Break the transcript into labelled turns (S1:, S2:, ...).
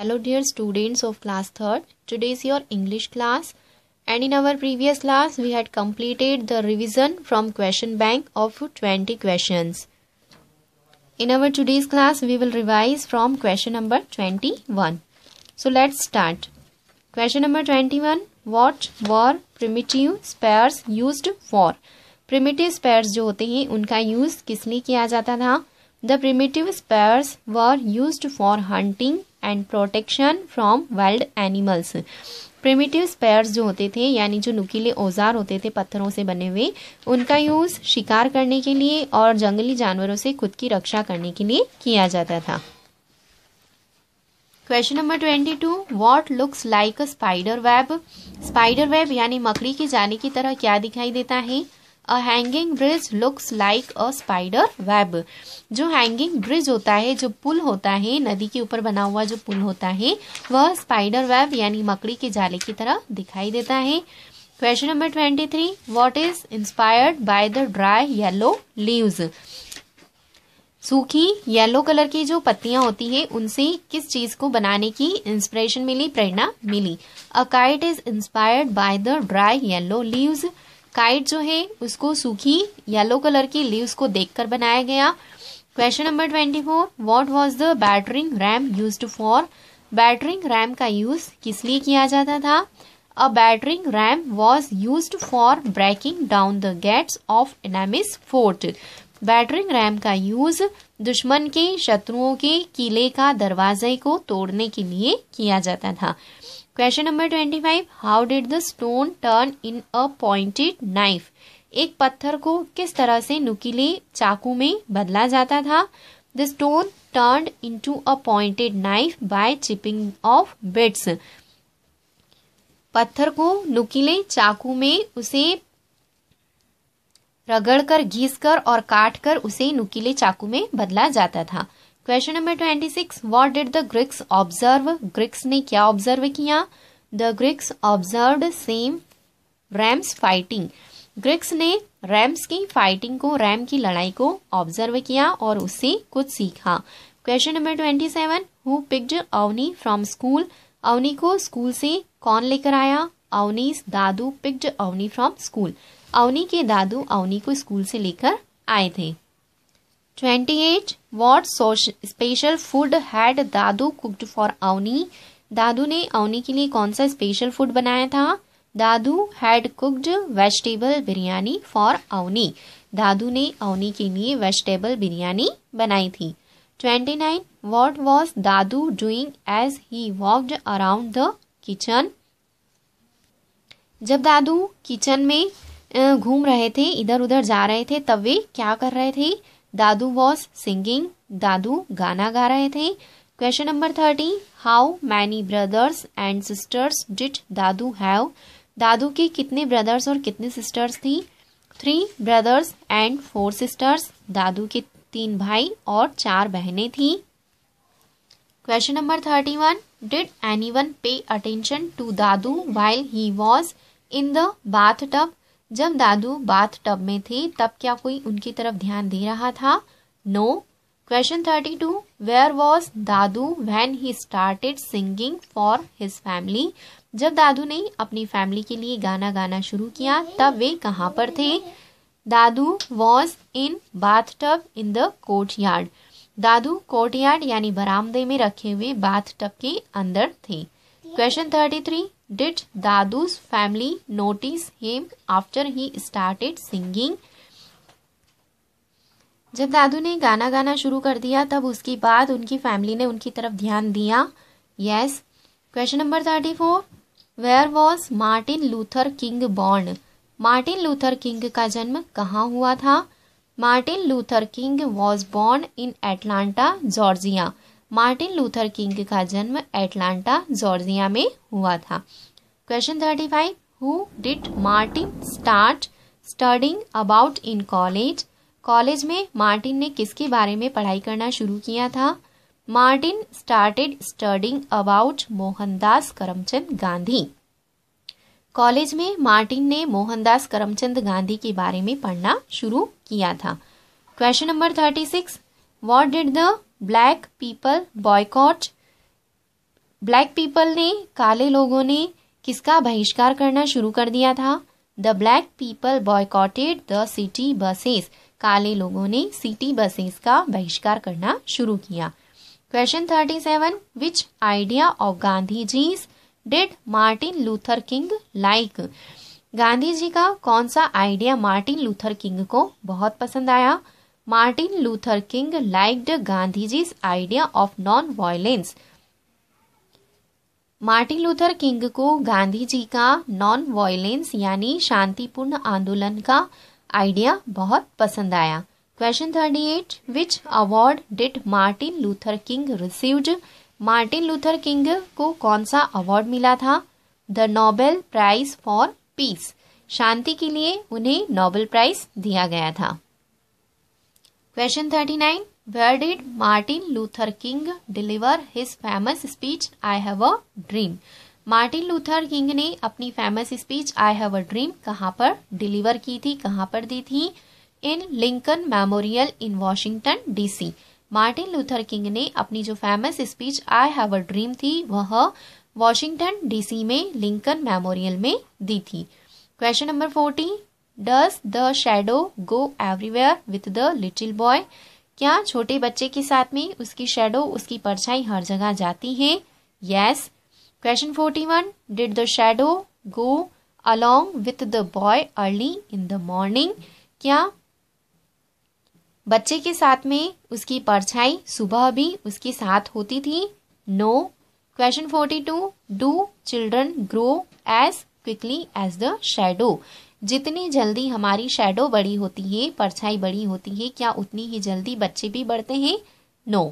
S1: Hello dear students of class 3rd. Today is your English class and in our previous class we had completed the revision from question bank of 20 questions. In our today's class we will revise from question number 21. So let's start. Question number 21. What were primitive spares used for? Primitive spares जो होते हैं उनका use किस किया जाता था? The primitive spares were used for hunting and protection from wild animals primitive spears जो होते थे यानी जो नुकीले औजार होते थे पत्थरों से बने हुए उनका यूज़ शिकार करने के लिए और जंगली जानवरों से खुद की रक्षा करने के लिए किया जाता था question number twenty two what looks like a spider web spider web यानी मकड़ी के जाने की तरह क्या दिखाई देता है a hanging bridge looks like a spider web जो हैंगिंग ब्रिज होता है जो पुल होता है नदी के ऊपर बना हुआ जो पुल होता है वह स्पाइडर वेब यानी मकड़ी के जाले की तरह दिखाई देता है question number twenty three what is inspired by the dry yellow leaves सूखी येलो कलर की जो पत्तियां होती है उनसे किस चीज को बनाने की इंस्पिरेशन मिली प्रेरणा मिली a kite is inspired by the dry yellow leaves kite जो है उसको सूखी येलो कलर की लीव्स को देखकर बनाया गया question number twenty four what was the battering ram use for battering ram का यूज किस लिए किया जाता था a battering ram was use for breaking down the gates of enemies fort battering ram का यूज दुश्मन के शत्रुओं के किले का दरवाजे को तोड़ने के लिए किया जाता था question number twenty five how did the stone turn in a pointed knife एक पत्थर को किस तरह से नुकीले चाकू में बदला जाता था the stone turn into a pointed knife by chipping off bits पत्थर को नुकीले चाकू में उसे रगड़कर कर और काटकर उसे नुकीले चाकू में बदला जाता था question number twenty six what did the Greeks observe Greeks ने क्या ऑब्जर्व किया the Greeks observe same rams fighting Greeks ने रैम्स की फाइटिंग को रैम की लड़ाई को ऑब्जर्व किया और उससे कुछ सीखा question number twenty seven who picked Avni from school Avni को स्कूल से कौन लेकर आया अवनीस दादू picked Avni from school Avni के दादू अवनी को स्कूल से लेकर आए थे twenty eight what special food had दादू कुक्ड फॉर अवनी दादू ने अवनी के लिए कौन सा स्पेशल फूड बनाया था दादू had cooked vegetable biryani for Avni दादू ने अवनी के लिए वेजिटेबल बिरयानी बनाई थी ट्वेंटी नाइन वॉट वॉज दादू doing as he walked around the kitchen जब दादू किचन में घूम रहे थे इधर उधर जा रहे थे तब वे क्या कर रहे थे दादू वॉज सिंगिंग दादू गाना गा रहे थे question number thirty how many brothers and sisters did Dadu have Dadu के कितने ब्रदर्स और कितने सिस्टर्स थी three brothers and four sisters Dadu के तीन भाई और चार बहनें थी question number thirty one did any one pay attention to Dadu while he was in the bath tub जब दादू बाथ टब में थे तब क्या कोई उनकी तरफ ध्यान दे रहा था no question thirty two where was Dadu when he started singing for his family जब दादू ने अपनी फैमिली के लिए गाना गाना शुरू किया तब वे कहाँ पर थे Dadu was in bath tub in the courtyard Dadu courtyard यानी बरामदे में रखे हुए बाथ टब के अंदर थे question thirty three did Dadu's family notice him after he started singing जब दादू ने गाना गाना शुरू कर दिया तब उसके बाद उनकी फैमिली ने उनकी तरफ ध्यान दिया yes question number thirty four where was Martin Luther King born Martin Luther King का जन्म कहाँ हुआ था Martin Luther King was born in Atlanta Georgia Martin Luther King का जन्म एटलांटा जॉर्जिया में हुआ था question thirty five who did Martin start studying about in college college में मार्टिन ने किसके बारे में पढ़ाई करना शुरू किया था Martin started studying about Mohandas Karamchand Gandhi college में मार्टिन ने मोहनदास करमचंद गांधी के बारे में पढ़ना शुरू किया था question number thirty six what did the black people boycott black people ने काले लोगों ने किसका बहिष्कार करना शुरू कर दिया था the black people boycotted the city buses काले लोगों ने सिटी बसेस का बहिष्कार करना शुरू किया question thirty seven which idea of Gandhi ji's did Martin Luther King like Gandhi ji का कौन सा आइडिया मार्टिन लूथर किंग को बहुत पसंद आया Martin Luther King liked Gandhiji idea of non violence Martin Luther King को गांधी जी का नॉन वायलेंस यानी शांतिपूर्ण आंदोलन का आइडिया बहुत पसंद आया question thirty eight which award did Martin Luther King received Martin Luther King को कौन सा अवार्ड मिला था the Nobel prize for peace शांति के लिए उन्हें नोबेल प्राइज दिया गया था thirty nine where did Martin Luther King deliver his famous speech I have a dream Martin Luther King ने अपनी famous speech I have a dream कहाँ पर डिलीवर की थी कहाँ पर दी थी in Lincoln memorial in Washington DC Martin Luther King ने अपनी जो famous speech I have a dream थी वह वॉशिंगटन डीसी में लिंकन मेमोरियल में दी थी question number forty does the shadow go everywhere with the little boy क्या छोटे बच्चे के साथ में उसकी शेडो उसकी परछाई हर जगह जाती है yes question forty one did the shadow go along with the boy early in the morning क्या बच्चे के साथ में उसकी परछाई सुबह भी उसके साथ होती थी no question forty two do children grow as quickly as the shadow जितनी जल्दी हमारी शेडो बड़ी होती है परछाई बड़ी होती है क्या उतनी ही जल्दी बच्चे भी बढ़ते हैं नो no.